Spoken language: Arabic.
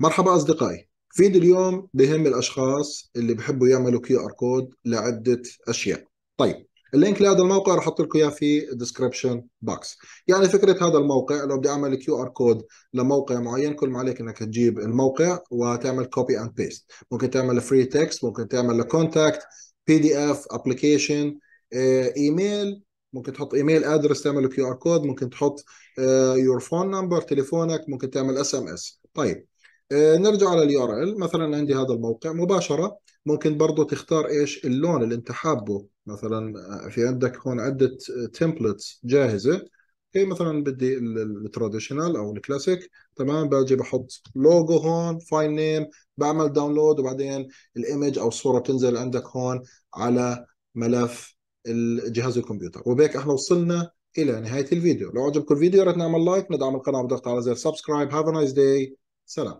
مرحبا أصدقائي فيد اليوم بهم الأشخاص اللي بحبوا يعملوا كيو آر كود لعدة أشياء طيب اللينك لهذا الموقع راح احط لكم اياه في الديسكربشن بوكس يعني فكره هذا الموقع لو بدي اعمل كيو ار كود لموقع معين كل ما عليك انك تجيب الموقع وتعمل كوبي اند بيست ممكن تعمل فري تكست ممكن تعمل لكونتاكت بي دي اف ابلكيشن ايميل ممكن تحط ايميل ادرس تعمل كيو ار كود ممكن تحط يور فون نمبر تليفونك ممكن تعمل اس ام اس طيب آه، نرجع على اليو ار ال مثلا عندي هذا الموقع مباشره ممكن برضه تختار ايش اللون اللي انت حابه مثلا آه، في عندك هون عده تمبلتس آه، جاهزه هي مثلا بدي التراديشنال او الكلاسيك تمام باجي بحط لوجو هون فايل نيم بعمل داونلود وبعدين الايمج او الصوره بتنزل عندك هون على ملف جهاز الكمبيوتر وبهيك احنا وصلنا الى نهايه الفيديو لو عجبكم الفيديو يا ريت نعمل لايك ندعم القناه بالضغط على زر سبسكرايب هاف ا نايس داي سلام